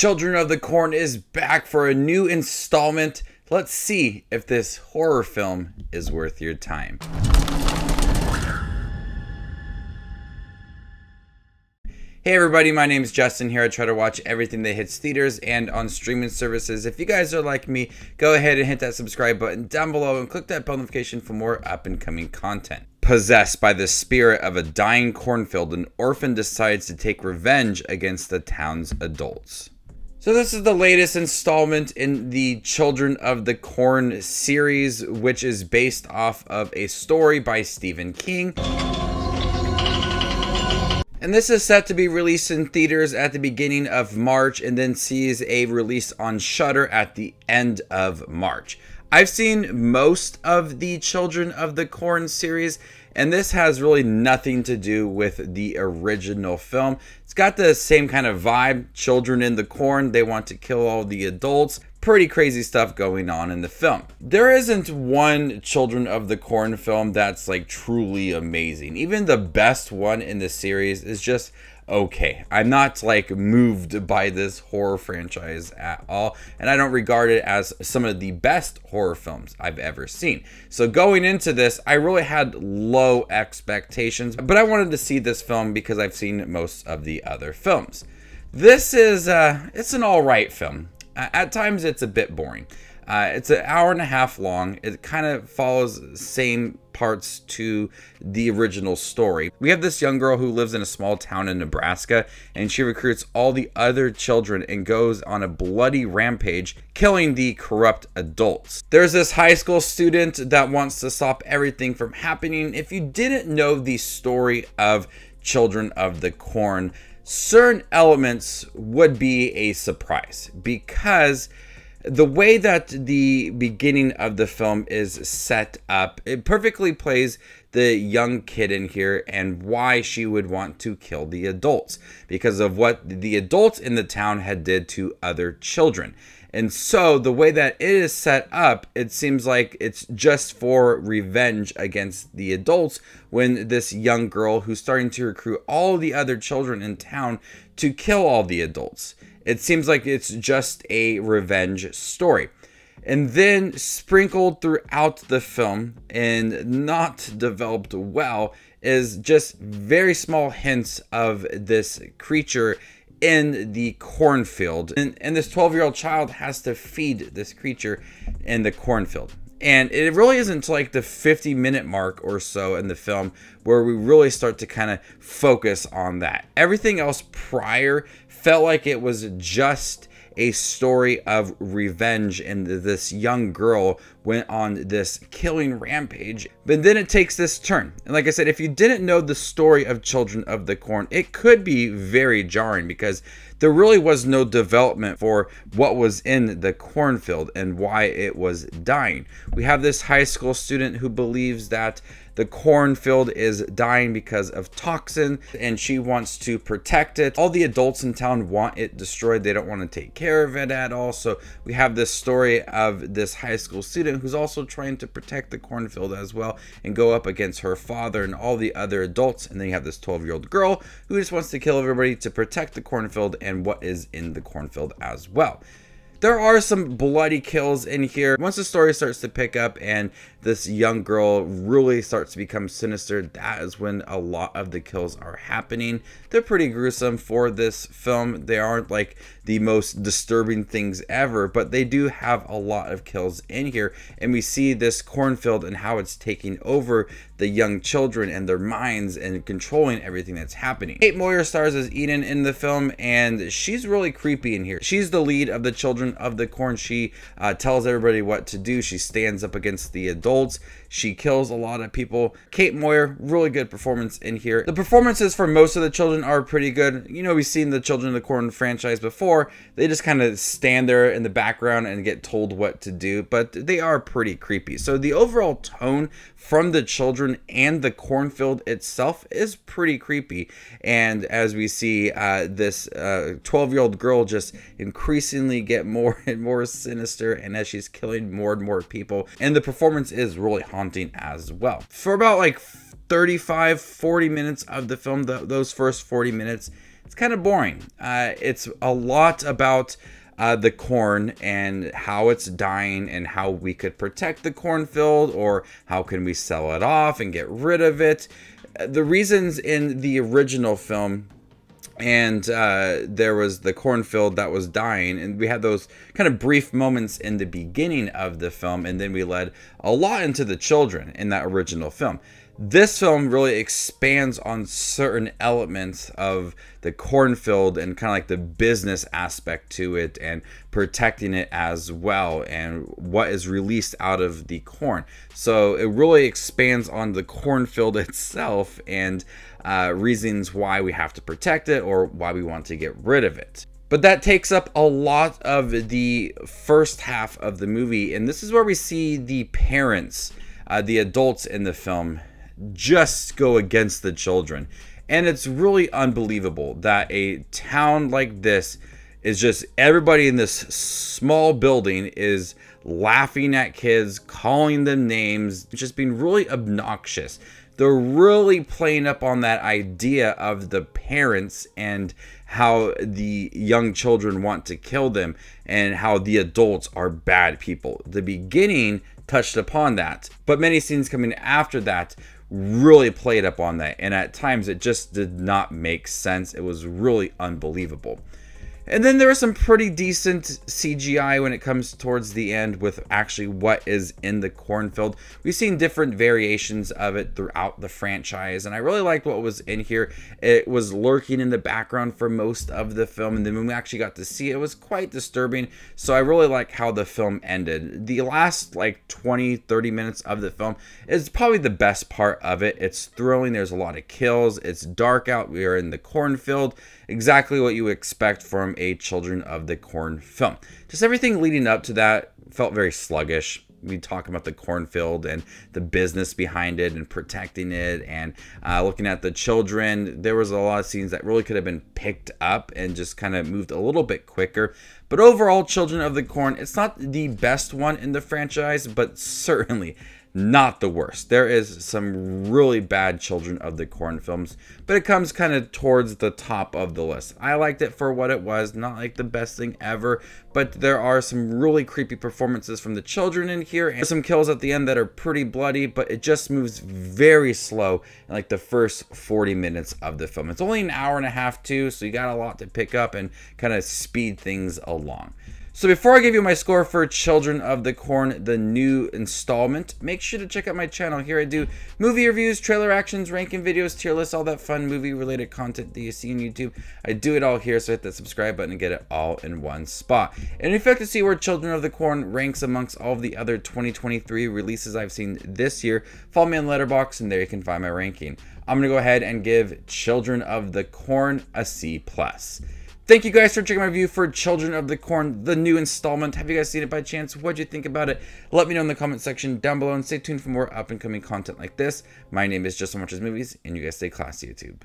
Children of the Corn is back for a new installment. Let's see if this horror film is worth your time. Hey everybody, my name is Justin here. I try to watch everything that hits theaters and on streaming services. If you guys are like me, go ahead and hit that subscribe button down below and click that bell notification for more up and coming content. Possessed by the spirit of a dying cornfield, an orphan decides to take revenge against the town's adults. So this is the latest installment in the Children of the Corn series, which is based off of a story by Stephen King. And this is set to be released in theaters at the beginning of March and then sees a release on Shutter at the end of March. I've seen most of the Children of the Corn series and this has really nothing to do with the original film. It's got the same kind of vibe children in the corn, they want to kill all the adults. Pretty crazy stuff going on in the film. There isn't one Children of the Corn film that's like truly amazing. Even the best one in the series is just okay. I'm not like moved by this horror franchise at all, and I don't regard it as some of the best horror films I've ever seen. So going into this, I really had low expectations, but I wanted to see this film because I've seen most of the other films. This is uh it's an all right film. at times it's a bit boring. Uh, it's an hour and a half long. It kind of follows same parts to the original story. We have this young girl who lives in a small town in Nebraska and she recruits all the other children and goes on a bloody rampage killing the corrupt adults. There's this high school student that wants to stop everything from happening. If you didn't know the story of Children of the Corn, certain elements would be a surprise because the way that the beginning of the film is set up, it perfectly plays the young kid in here and why she would want to kill the adults because of what the adults in the town had did to other children. And so the way that it is set up, it seems like it's just for revenge against the adults when this young girl who's starting to recruit all the other children in town to kill all the adults. It seems like it's just a revenge story. And then sprinkled throughout the film and not developed well is just very small hints of this creature in the cornfield. And, and this 12 year old child has to feed this creature in the cornfield. And it really isn't like the 50 minute mark or so in the film where we really start to kind of focus on that. Everything else prior felt like it was just a story of revenge, and this young girl went on this killing rampage. But then it takes this turn. And like I said, if you didn't know the story of Children of the Corn, it could be very jarring because there really was no development for what was in the cornfield and why it was dying. We have this high school student who believes that the cornfield is dying because of toxin and she wants to protect it. All the adults in town want it destroyed. They don't want to take care of it at all. So we have this story of this high school student who's also trying to protect the cornfield as well and go up against her father and all the other adults. And then you have this 12 year old girl who just wants to kill everybody to protect the cornfield and what is in the cornfield as well. There are some bloody kills in here. Once the story starts to pick up and this young girl really starts to become sinister, that is when a lot of the kills are happening. They're pretty gruesome for this film. They aren't like the most disturbing things ever, but they do have a lot of kills in here. And we see this cornfield and how it's taking over the young children and their minds and controlling everything that's happening. Kate Moyer stars as Eden in the film, and she's really creepy in here. She's the lead of the Children of the Corn. She uh, tells everybody what to do. She stands up against the adults. She kills a lot of people. Kate Moyer, really good performance in here. The performances for most of the children are pretty good. You know, we've seen the Children of the Corn franchise before. They just kind of stand there in the background and get told what to do, but they are pretty creepy. So the overall tone from the children and the cornfield itself is pretty creepy. And as we see uh, this 12 uh, year old girl just increasingly get more and more sinister, and as she's killing more and more people, and the performance is really haunting haunting as well. For about like 35, 40 minutes of the film, the, those first 40 minutes, it's kind of boring. Uh, it's a lot about uh, the corn and how it's dying and how we could protect the cornfield or how can we sell it off and get rid of it. Uh, the reasons in the original film and uh, there was the cornfield that was dying and we had those kind of brief moments in the beginning of the film and then we led a lot into the children in that original film this film really expands on certain elements of the cornfield and kind of like the business aspect to it and protecting it as well and what is released out of the corn. So it really expands on the cornfield itself and uh, reasons why we have to protect it or why we want to get rid of it. But that takes up a lot of the first half of the movie, and this is where we see the parents, uh, the adults in the film, just go against the children. And it's really unbelievable that a town like this is just everybody in this small building is laughing at kids, calling them names, just being really obnoxious. They're really playing up on that idea of the parents and how the young children want to kill them and how the adults are bad people. The beginning touched upon that, but many scenes coming after that really played up on that. And at times it just did not make sense. It was really unbelievable. And then there was some pretty decent CGI when it comes towards the end with actually what is in the cornfield. We've seen different variations of it throughout the franchise, and I really liked what was in here. It was lurking in the background for most of the film, and then when we actually got to see it, it was quite disturbing. So I really like how the film ended. The last like 20, 30 minutes of the film is probably the best part of it. It's thrilling, there's a lot of kills, it's dark out, we are in the cornfield, exactly what you expect from a Children of the Corn film. Just everything leading up to that felt very sluggish. We talk about the cornfield and the business behind it and protecting it and uh, looking at the children. There was a lot of scenes that really could have been picked up and just kind of moved a little bit quicker. But overall, Children of the Corn, it's not the best one in the franchise, but certainly not the worst. There is some really bad Children of the Corn films, but it comes kind of towards the top of the list. I liked it for what it was, not like the best thing ever, but there are some really creepy performances from the children in here, and some kills at the end that are pretty bloody, but it just moves very slow in like the first 40 minutes of the film. It's only an hour and a half too, so you got a lot to pick up and kind of speed things along. So before I give you my score for Children of the Corn, the new installment, make sure to check out my channel. Here I do movie reviews, trailer actions, ranking videos, tier lists, all that fun movie-related content that you see on YouTube. I do it all here, so hit that subscribe button and get it all in one spot. And if you'd like to see where Children of the Corn ranks amongst all of the other 2023 releases I've seen this year, follow me on Letterbox, and there you can find my ranking. I'm going to go ahead and give Children of the Corn a C+. plus. Thank you guys for checking my review for Children of the Corn, the new installment. Have you guys seen it by chance? What'd you think about it? Let me know in the comment section down below and stay tuned for more up and coming content like this. My name is Justin, watches Movies, and you guys stay classy, YouTube.